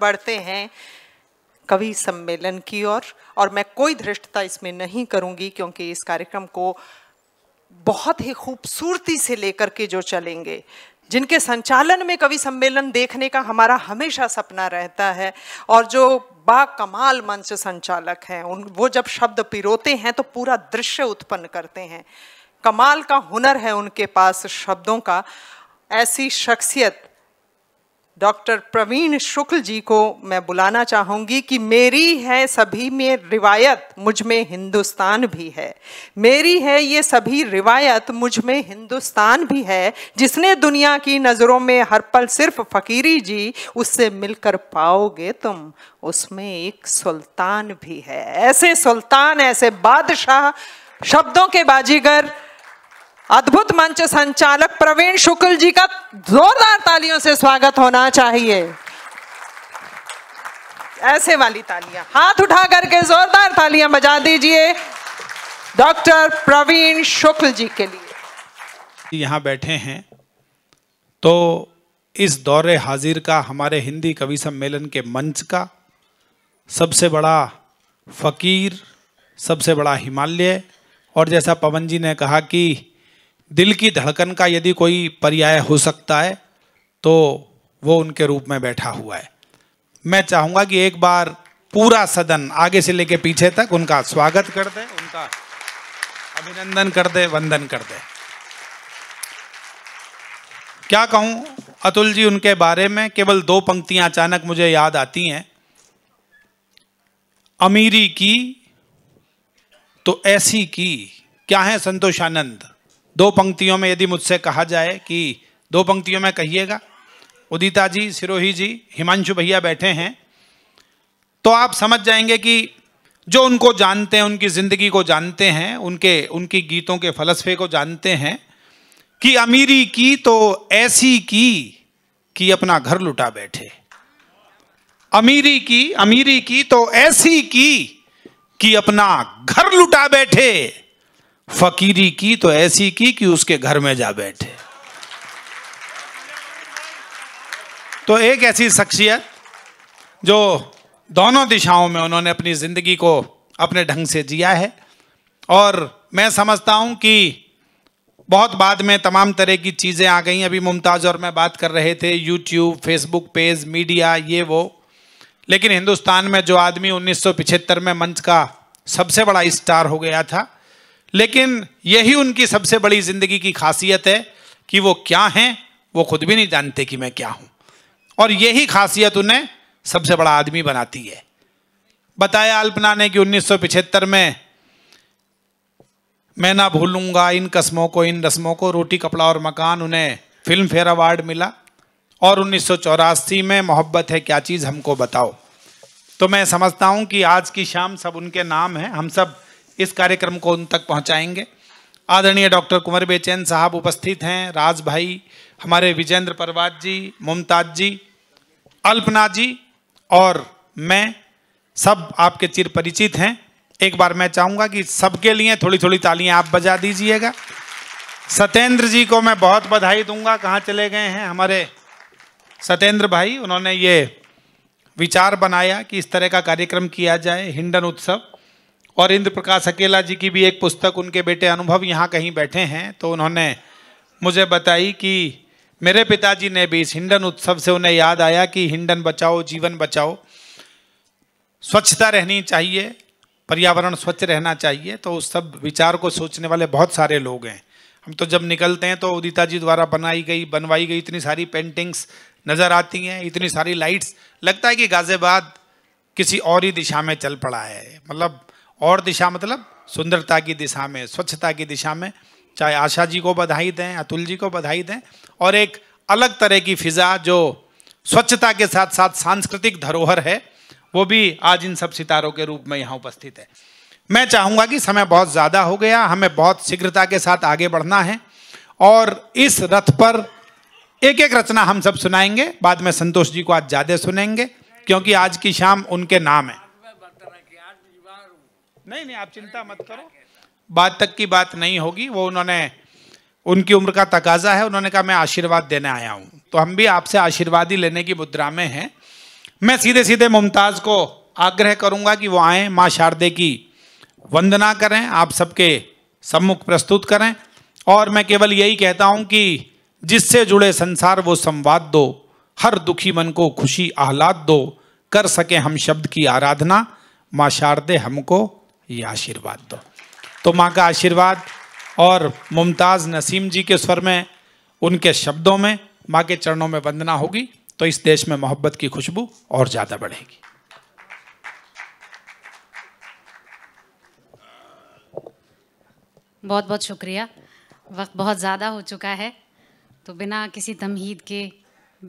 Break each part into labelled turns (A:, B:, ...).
A: बढ़ते हैं कवि सम्मेलन की ओर और, और मैं कोई धृष्टता इसमें नहीं करूंगी क्योंकि इस कार्यक्रम को बहुत ही खूबसूरती से लेकर के जो चलेंगे जिनके संचालन में कवि सम्मेलन देखने का हमारा हमेशा सपना रहता है और जो बा कमाल मंच संचालक हैं उन वो जब शब्द पिरोते हैं तो पूरा दृश्य उत्पन्न करते हैं कमाल का हुनर है उनके पास शब्दों का ऐसी शख्सियत डॉक्टर प्रवीण शुक्ल जी को मैं बुलाना चाहूँगी कि मेरी है सभी में रिवायत मुझ में हिंदुस्तान भी है मेरी है ये सभी रिवायत मुझ में हिंदुस्तान भी है जिसने दुनिया की नज़रों में हर पल सिर्फ फ़कीरी जी उससे मिलकर पाओगे तुम उसमें एक सुल्तान भी है ऐसे सुल्तान ऐसे बादशाह शब्दों के बाजीगर अद्भुत मंच संचालक प्रवीण शुक्ल जी का जोरदार तालियों से स्वागत होना चाहिए ऐसे वाली तालियां हाथ उठा करके जोरदार तालियां बजा दीजिए डॉक्टर प्रवीण शुक्ल जी के लिए
B: यहां बैठे हैं तो इस दौरे हाजिर का हमारे हिंदी कवि सम्मेलन के मंच का सबसे बड़ा फकीर सबसे बड़ा हिमालय और जैसा पवन जी ने कहा कि दिल की धड़कन का यदि कोई पर्याय हो सकता है तो वो उनके रूप में बैठा हुआ है मैं चाहूंगा कि एक बार पूरा सदन आगे से लेके पीछे तक उनका स्वागत कर दे उनका अभिनंदन कर दे वंदन कर दे क्या कहूं अतुल जी उनके बारे में केवल दो पंक्तियां अचानक मुझे याद आती हैं अमीरी की तो ऐसी की क्या है संतोषानंद दो पंक्तियों में यदि मुझसे कहा जाए कि दो पंक्तियों में कहिएगा उदिता जी सिरोही जी हिमांशु भैया बैठे हैं तो आप समझ जाएंगे कि जो उनको जानते हैं उनकी ज़िंदगी को जानते हैं उनके उनकी गीतों के फलसफे को जानते हैं कि अमीरी की तो ऐसी की कि अपना घर लुटा बैठे अमीरी की अमीरी की तो ऐसी की कि अपना घर लुटा बैठे फकीरी की तो ऐसी की कि उसके घर में जा बैठे तो एक ऐसी शख्सियत जो दोनों दिशाओं में उन्होंने अपनी ज़िंदगी को अपने ढंग से जिया है और मैं समझता हूँ कि बहुत बाद में तमाम तरह की चीज़ें आ गई अभी मुमताज़ और मैं बात कर रहे थे यूट्यूब फेसबुक पेज मीडिया ये वो लेकिन हिंदुस्तान में जो आदमी उन्नीस में मंच का सबसे बड़ा स्टार हो गया था लेकिन यही उनकी सबसे बड़ी ज़िंदगी की खासियत है कि वो क्या हैं वो खुद भी नहीं जानते कि मैं क्या हूं और यही खासियत उन्हें सबसे बड़ा आदमी बनाती है बताया अल्पना ने कि उन्नीस में मैं ना भूलूंगा इन कस्मों को इन रस्मों को रोटी कपड़ा और मकान उन्हें फिल्म फेयर अवार्ड मिला और उन्नीस में मोहब्बत है क्या चीज़ हमको बताओ तो मैं समझता हूँ कि आज की शाम सब उनके नाम हैं हम सब इस कार्यक्रम को उन तक पहुंचाएंगे आदरणीय डॉक्टर कुंवर बेचैन साहब उपस्थित हैं राज भाई हमारे विजेंद्र परवाज जी मुमताज जी अल्पना जी और मैं सब आपके चिर परिचित हैं एक बार मैं चाहूँगा कि सबके लिए थोड़ी थोड़ी तालियां आप बजा दीजिएगा सत्येंद्र जी को मैं बहुत बधाई दूंगा कहाँ चले गए हैं हमारे सत्येंद्र भाई उन्होंने ये विचार बनाया कि इस तरह का कार्यक्रम किया जाए हिंडन उत्सव और इंद्र प्रकाश अकेला जी की भी एक पुस्तक उनके बेटे अनुभव यहाँ कहीं बैठे हैं तो उन्होंने मुझे बताई कि मेरे पिताजी ने भी इस हिंडन उत्सव से उन्हें याद आया कि हिंडन बचाओ जीवन बचाओ स्वच्छता रहनी चाहिए पर्यावरण स्वच्छ रहना चाहिए तो उस सब विचार को सोचने वाले बहुत सारे लोग हैं हम तो जब निकलते हैं तो उदिता जी द्वारा बनाई गई बनवाई गई इतनी सारी पेंटिंग्स नज़र आती हैं इतनी सारी लाइट्स लगता है कि गाज़ियाबाद किसी और ही दिशा में चल पड़ा है मतलब और दिशा मतलब सुंदरता की दिशा में स्वच्छता की दिशा में चाहे आशा जी को बधाई दें अतुल जी को बधाई दें और एक अलग तरह की फिज़ा जो स्वच्छता के साथ साथ सांस्कृतिक धरोहर है वो भी आज इन सब सितारों के रूप में यहाँ उपस्थित है मैं चाहूँगा कि समय बहुत ज़्यादा हो गया हमें बहुत शीघ्रता के साथ आगे बढ़ना है और इस रथ पर एक एक रचना हम सब सुनाएंगे बाद में संतोष जी को आज ज़्यादा सुनेंगे क्योंकि आज की शाम उनके नाम है नहीं नहीं आप चिंता मत करो बात तक की बात नहीं होगी वो उन्होंने उनकी उम्र का तकाजा है उन्होंने कहा मैं आशीर्वाद देने आया हूँ तो हम भी आपसे आशीर्वाद ही लेने की मुद्रा में हैं मैं सीधे सीधे मुमताज़ को आग्रह करूँगा कि वो आए माँ शारदे की वंदना करें आप सबके सम्मुख प्रस्तुत करें और मैं केवल यही कहता हूँ कि जिससे जुड़े संसार वो संवाद दो हर दुखी मन को खुशी आह्लाद दो कर सके हम शब्द की आराधना माँ शारदे हमको ये आशीर्वाद दो तो माँ का आशीर्वाद और मुमताज़ नसीम जी के स्वर में उनके शब्दों में माँ के चरणों में वंदना होगी तो इस देश में मोहब्बत की खुशबू और ज़्यादा बढ़ेगी
C: बहुत बहुत शुक्रिया वक्त बहुत ज़्यादा हो चुका है तो बिना किसी तमहीद के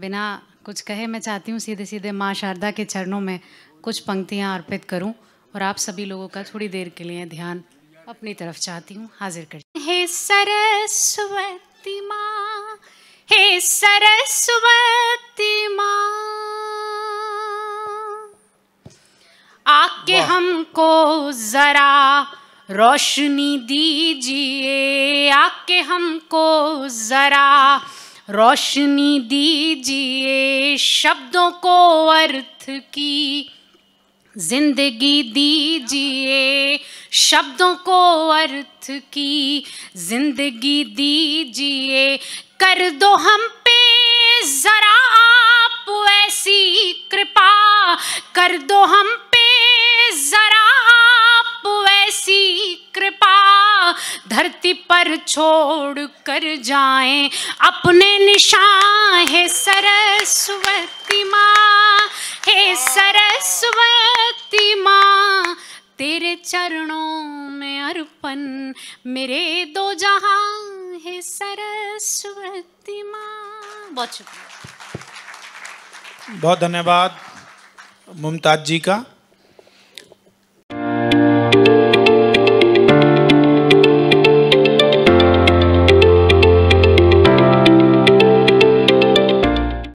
C: बिना कुछ कहे मैं चाहती हूँ सीधे सीधे माँ शारदा के चरणों में कुछ पंक्तियाँ अर्पित करूँ और आप सभी लोगों का थोड़ी देर के लिए ध्यान अपनी तरफ चाहती हूँ हाजिर कर हे सरस्वती माँ हे सरस्वती माँ आके हमको जरा रोशनी दीजिए आके हमको जरा रोशनी दीजिए शब्दों को अर्थ की जिंदगी दीजिए शब्दों को अर्थ की जिंदगी दीजिए कर दो हम पे जरा आप ऐसी कृपा कर दो हम पे जरा आप ऐसी कृपा धरती पर छोड़ कर जाए अपने निशान है सरस्वती माँ हे सरस्वती तेरे चरणों में अर्पण मेरे दो जहां है सरस्वती माँ बहुत शुक्रिया
B: बहुत धन्यवाद मुमताज जी का